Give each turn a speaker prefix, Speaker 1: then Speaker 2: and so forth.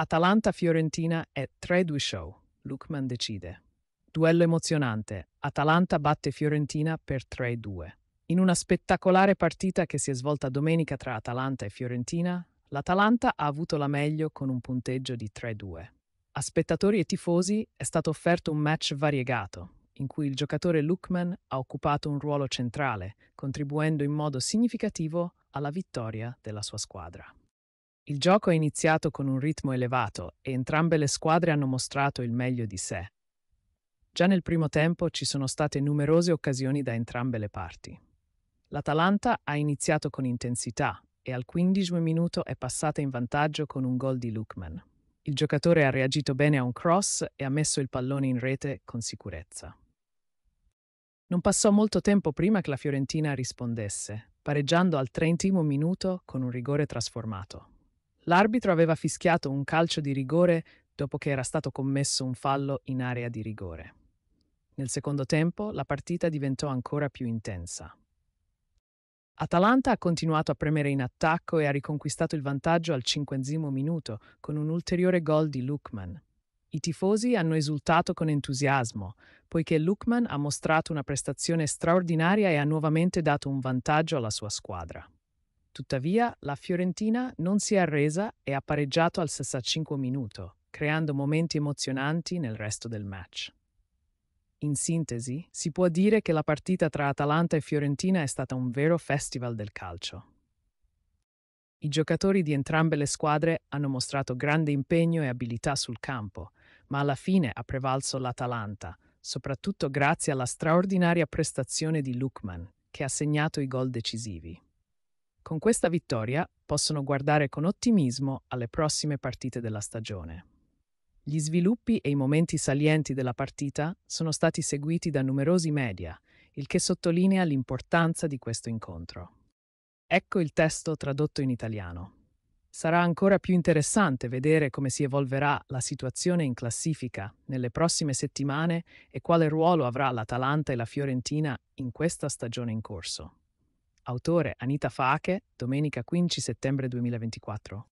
Speaker 1: Atalanta-Fiorentina è 3-2 show. Lukman decide. Duello emozionante. Atalanta batte Fiorentina per 3-2. In una spettacolare partita che si è svolta domenica tra Atalanta e Fiorentina, l'Atalanta ha avuto la meglio con un punteggio di 3-2. A spettatori e tifosi è stato offerto un match variegato, in cui il giocatore Lukman ha occupato un ruolo centrale, contribuendo in modo significativo alla vittoria della sua squadra. Il gioco è iniziato con un ritmo elevato e entrambe le squadre hanno mostrato il meglio di sé. Già nel primo tempo ci sono state numerose occasioni da entrambe le parti. L'Atalanta ha iniziato con intensità e al quindicesimo minuto è passata in vantaggio con un gol di Lukman. Il giocatore ha reagito bene a un cross e ha messo il pallone in rete con sicurezza. Non passò molto tempo prima che la Fiorentina rispondesse, pareggiando al trentimo minuto con un rigore trasformato. L'arbitro aveva fischiato un calcio di rigore dopo che era stato commesso un fallo in area di rigore. Nel secondo tempo la partita diventò ancora più intensa. Atalanta ha continuato a premere in attacco e ha riconquistato il vantaggio al cinquesimo minuto con un ulteriore gol di Lukman. I tifosi hanno esultato con entusiasmo, poiché Lukman ha mostrato una prestazione straordinaria e ha nuovamente dato un vantaggio alla sua squadra. Tuttavia, la Fiorentina non si è arresa e ha pareggiato al 65 minuto, creando momenti emozionanti nel resto del match. In sintesi, si può dire che la partita tra Atalanta e Fiorentina è stata un vero festival del calcio. I giocatori di entrambe le squadre hanno mostrato grande impegno e abilità sul campo, ma alla fine ha prevalso l'Atalanta, soprattutto grazie alla straordinaria prestazione di Lukman, che ha segnato i gol decisivi. Con questa vittoria possono guardare con ottimismo alle prossime partite della stagione. Gli sviluppi e i momenti salienti della partita sono stati seguiti da numerosi media, il che sottolinea l'importanza di questo incontro. Ecco il testo tradotto in italiano. Sarà ancora più interessante vedere come si evolverà la situazione in classifica nelle prossime settimane e quale ruolo avrà l'Atalanta e la Fiorentina in questa stagione in corso. Autore Anita Fache, domenica 15 settembre 2024.